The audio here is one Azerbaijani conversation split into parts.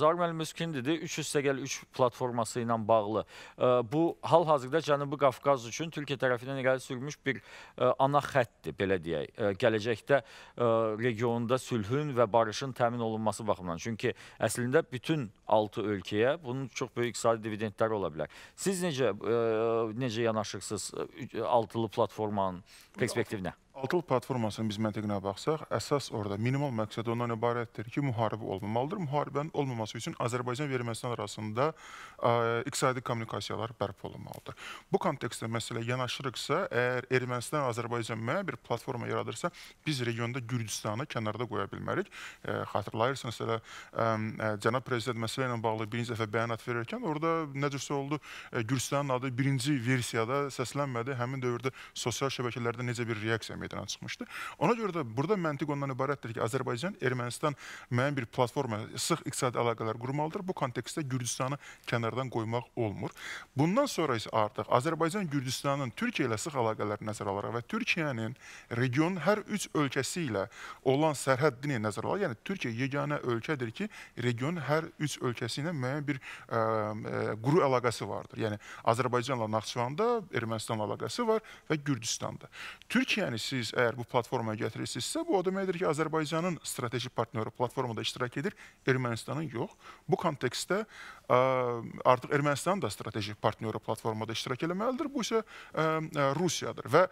Zahir müəllim Müskin dedi, 3 üstəgəl 3 platforması ilə bağlı. Bu, hal-hazırda Cənubi Qafqaz üçün Türkiyə tərəfindən irəli sürmüş bir e, ana xəttdir, belə deyək. E, gələcəkdə e, regionda sülhün və barışın təmin olunması baxımından. Çünki əslində bütün 6 ölkəyə bunun çox böyük iqtisadi dividendləri ola bilər. Siz necə, necə yanaşırsınız 6-lı platformanın perspektivinə? Altıl platformasının biz məntiqinə baxsaq, əsas orada minimal məqsəd ondan ibarətdir ki, müharibə olmamalıdır. Müharibənin olmaması üçün Azərbaycan və Ermənistan arasında ə, iqtisadi kommunikasiyalar bərpa olunmalıdır. Bu kontekstdə məsələ yanaşırıqsa, əgər Ermənistan Azərbaycan müəyyən bir platforma yaradırsa, biz regionda Gürcüstanı kənarda qoya bilmərik. Ə, xatırlayırsınız elə cənab prezident məsələ ilə bağlı birinci dəfə bəyanat verirkən orada necəsə oldu, Gürcüstanın adı birinci versiyada səslənmədi. Həmin dövrdə sosial şəbəkələrdə necə bir reaksiya meydana çıxmışdı. Ona görə də burada məntiq ondan ibarətdir ki, Azərbaycan Ermənistan müəyyən bir platforma, sıx iqtisadi əlaqələr qurmalıdır. Bu kontekstdə Gürcüstanı kənardan qoymaq olmur. Bundan sonra isə artıq Azərbaycan Gürcüstanın Türkiyə ilə sıx əlaqələrini nəzərə alaraq və Türkiyənin regionun hər üç ölkəsi ilə olan sərhəddini nəzərə alaraq, yəni Türkiyə yeganə ölkədir ki, regionun hər üç ölkəsi ilə müəyyən bir ə, ə, quru əlaqəsi vardır. Yəni Azərbaycanla Naxçıvanda, Ermənistanla əlaqəsi var və Gürcüstanda. Türkiyənin isə siz əgər bu platformaya gətirirsinizsə, bu o deməkdir ki, Azərbaycanın strateji partnyoru platformada iştirak edir, Ermənistanın yox. Bu kontekstdə ə, artıq Ermənistan da strateji partnyoru platformada iştirak eləməlidir. Bu isə ə, Rusiyadır və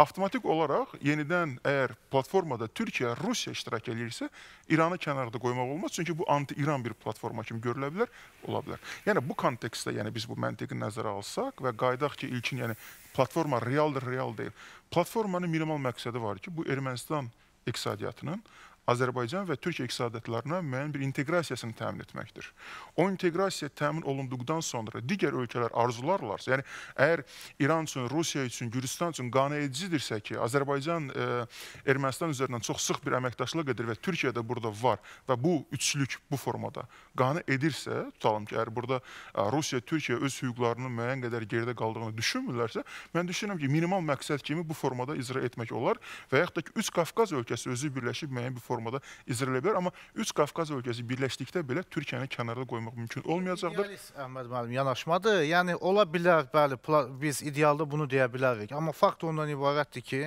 Avtomatik olaraq yenidən əgər platformada Türkiyə, Rusiya iştirak eləyirsə, İranı kənarda qoymaq olmaz. Çünki bu anti-İran bir platforma kimi görülə bilər, ola bilər. Yəni bu kontekstdə yəni biz bu məntiqi nəzərə alsaq və qaydaq ki, ilkin yəni platforma realdır, real deyil. Platformanın minimal məqsədi var ki, bu Ermənistan iqtisadiyyatının Azərbaycan və Türkiyə iqtisadiyyatlarına müəyyən bir inteqrasiyasını təmin etməkdir. O inteqrasiya təmin olunduqdan sonra digər ölkələr arzularlarsa, yəni əgər İran üçün, Rusiya üçün, Gürcüstan üçün qanayedicidirsə ki, Azərbaycan e, Ermənistan üzərindən çox sıx bir əməkdaşlıq edir və Türkiyə də burada var və bu üçlük bu formada qane edirsə, tutalım ki, əgər burada e, Rusiya, Türkiyə öz hüquqlarının müəyyən qədər gerdə qaldığını düşünmürlərsə, mən düşünürəm ki, minimal məqsəd kimi bu formada icra etmək olar və yaxud da ki, üç Qafqaz ölkəsi özü birləşib müəyyən bir formada icra edə bilər. Amma üç Qafqaz ölkəsi birləşdikdə belə Türkiyəni kənarda qoymaq mümkün olmayacaqdır. İdealist, Əhməd hə, müəllim, yanaşmadır. Yəni, ola bilər, bəli, biz idealda bunu deyə bilərik. Amma fakt ondan ibarətdir ki,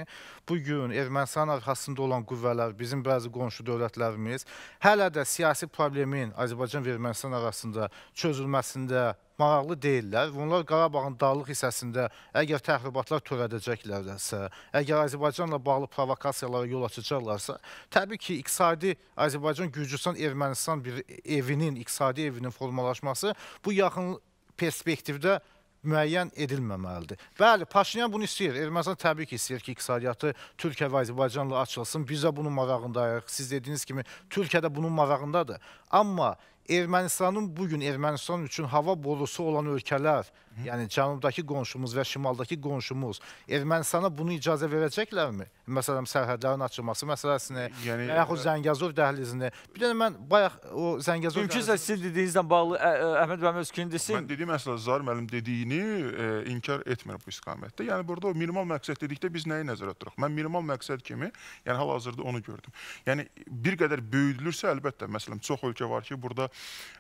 bugün Ermənistan arxasında olan qüvvələr, bizim bəzi qonşu dövlətlərimiz hələ də siyasi problemin Azərbaycan və Ermənistan arasında çözülməsində maraqlı deyillər. Bunlar Qarabağın dağlıq hissəsində əgər təxribatlar törədəcəklərsə, əgər Azərbaycanla bağlı provokasiyalara yol açacaqlarsa, təbii ki, iqtisadi Azərbaycan, Gürcüstan, Ermənistan bir evinin, iqtisadi evinin formalaşması bu yaxın perspektivdə müəyyən edilməməlidir. Bəli, Paşinyan bunu istəyir. Ermənistan təbii ki, istəyir ki, iqtisadiyyatı Türkiyə və Azərbaycanla açılsın. Biz də bunun marağındayıq. Siz dediyiniz kimi, Türkiyə də bunun marağındadır. Amma Ermənistanın bugün Ermənistan üçün hava borusu olan ölkələr, Hı. yəni cənubdakı qonşumuz və şimaldakı qonşumuz Ermənistana bunu icazə verəcəklərmi? Məsələn, sərhədlərin açılması məsələsini, yəni, və yaxud e, Zəngəzur dəhlizini. Bir dənə mən bayaq o Zəngəzur Mümkünsə sizin dediyinizlə bağlı ə, ə, Əhməd müəllim öz fikrini desin. Mən dediyim əslində Zahir müəllim dediyini ə, e, inkar etmir bu istiqamətdə. Yəni burada o minimal məqsəd dedikdə biz nəyi nəzərə tuturuq? Mən minimal məqsəd kimi, yəni hal-hazırda onu gördüm. Yəni bir qədər böyüdülürsə əlbəttə, məsələn, çox ölkə var ki, burada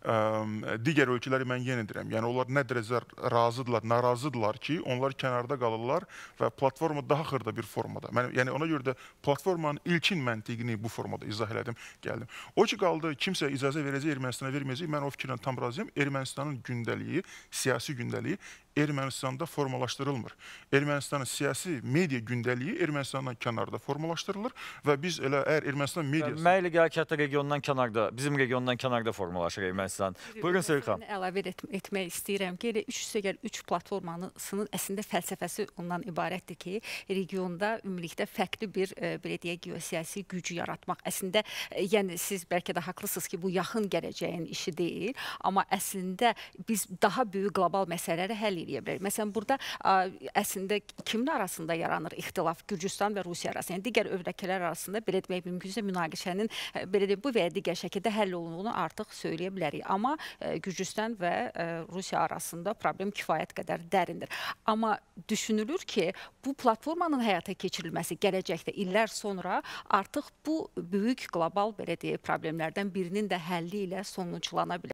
ə, digər ölkələri mən yenə deyirəm. Yəni onlar nə dərəcə razıdırlar, narazıdırlar ki, onlar kənarda qalırlar və platforma daha xırda bir formada. Mən yəni ona görə də platformanın ilkin məntiqini bu formada izah elədim, gəldim. O ki qaldı, kimsə icazə verəcək Ermənistana verməyəcək. Mən o fikirlə tam razıyam. Ermənistanın gündəliyi, siyasi gündəliyi Ermənistanda formalaşdırılmır. Ermənistanın siyasi media gündəliyi Ermənistandan kənarda formalaşdırılır və biz elə əgər Ermənistan mediası... Mən elə gəlir ki, hətta regiondan kənarda, bizim regiondan kənarda formalaşır Ermənistan. Buyurun Sevirxan. Əlavə et, etmək istəyirəm ki, elə 3-3 platformasının əslində fəlsəfəsi ondan ibarətdir ki, regionda ümumilikdə fərqli bir, e, belə deyək, geosiyasi gücü yaratmaq. Əslində, e, yəni siz bəlkə də haqlısınız ki, bu yaxın gələcəyin işi deyil, amma əslində biz daha böyük qlobal məsələləri həll eləyə bilər. Məsələn, burada ə, əslində kimin arasında yaranır ixtilaf? Gürcüstan və Rusiya arasında, yəni digər ölkələr arasında belə demək mümkünsə münaqişənin e, belə deyim bu və ya digər şəkildə həll olunduğunu artıq söyləyə bilərik. Amma ə, e, Gürcüstan və ə, e, Rusiya arasında problem kifayət qədər dərindir. Amma düşünülür ki, bu platformanın həyata keçirilməsi gələcəkdə illər sonra artıq bu böyük qlobal belə deyək problemlərdən birinin də həlli ilə sonuçlana bilər.